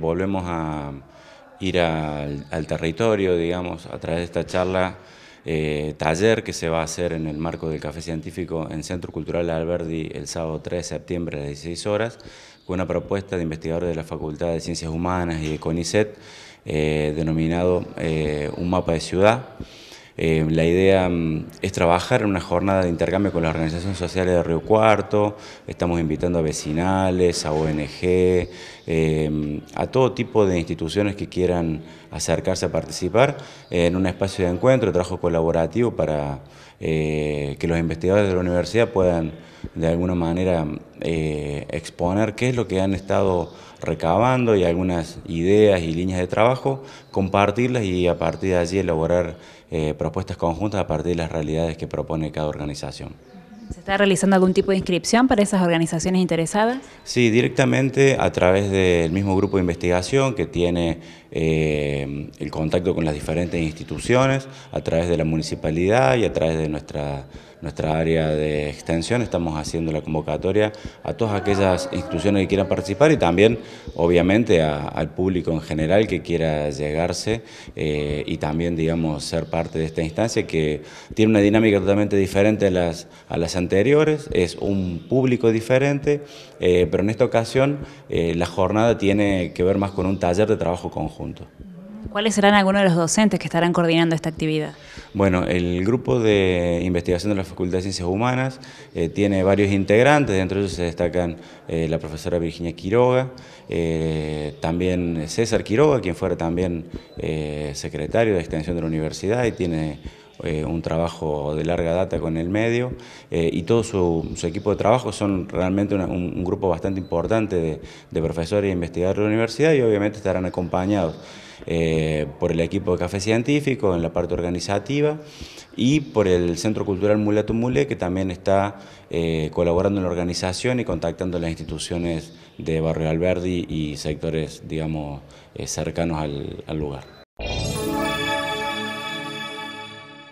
Volvemos a ir al, territorio, digamos, a través de esta charla, eh, taller que se va a hacer en el marco del Café Científico en Centro Cultural Alberdi el sábado 3 de septiembre a las 16 horas, con una propuesta de investigadores de la Facultad de Ciencias Humanas y de CONICET, eh, denominado eh, Un mapa de ciudad. Eh, la idea mm, es trabajar en una jornada de intercambio con las organizaciones sociales de Río Cuarto, estamos invitando a vecinales, a ONG, em, a todo tipo de instituciones que quieran acercarse a participar en un espacio de encuentro, trabajo colaborativo para eh, que los investigadores de la universidad puedan de alguna manera eh, exponer qué es lo que han estado recabando y algunas ideas y líneas de trabajo, compartirlas y a partir de allí elaborar eh, propuestas conjuntas a partir de las realidades que propone cada organización. ¿Se está realizando algún tipo de inscripción para esas organizaciones interesadas? Sí, directamente a través del mismo grupo de investigación que tiene eh, el contacto con las diferentes instituciones a través de la municipalidad y a través de nuestra, nuestra área de extensión. Estamos haciendo la convocatoria a todas aquellas instituciones que quieran participar y también, obviamente, al público en general que quiera llegarse eh, y también, digamos, ser parte de esta instancia que tiene una dinámica totalmente diferente a las, a las anteriores, es un público diferente, eh, pero en esta ocasión la jornada tiene que ver más con un taller de trabajo conjunto. ¿Cuáles serán algunos de los docentes que estarán coordinando esta actividad? Bueno, el grupo de investigación de la Facultad de Ciencias Humanas eh, tiene varios integrantes, dentro de ellos se destacan eh, la profesora Virginia Quiroga, eh, también César Quiroga, quien fuera también secretario de Extensión de la Universidad y tiene eh, un trabajo de larga data con el medio eh, y todo su, equipo de trabajo son realmente un, grupo bastante importante de, profesores e investigadores de la universidad y obviamente estarán acompañados eh, por el equipo de Café Científico en la parte organizativa y por el Centro Cultural Mulato Mule que también está colaborando en la organización y contactando las instituciones de Barrio Alberdi y sectores cercanos al lugar.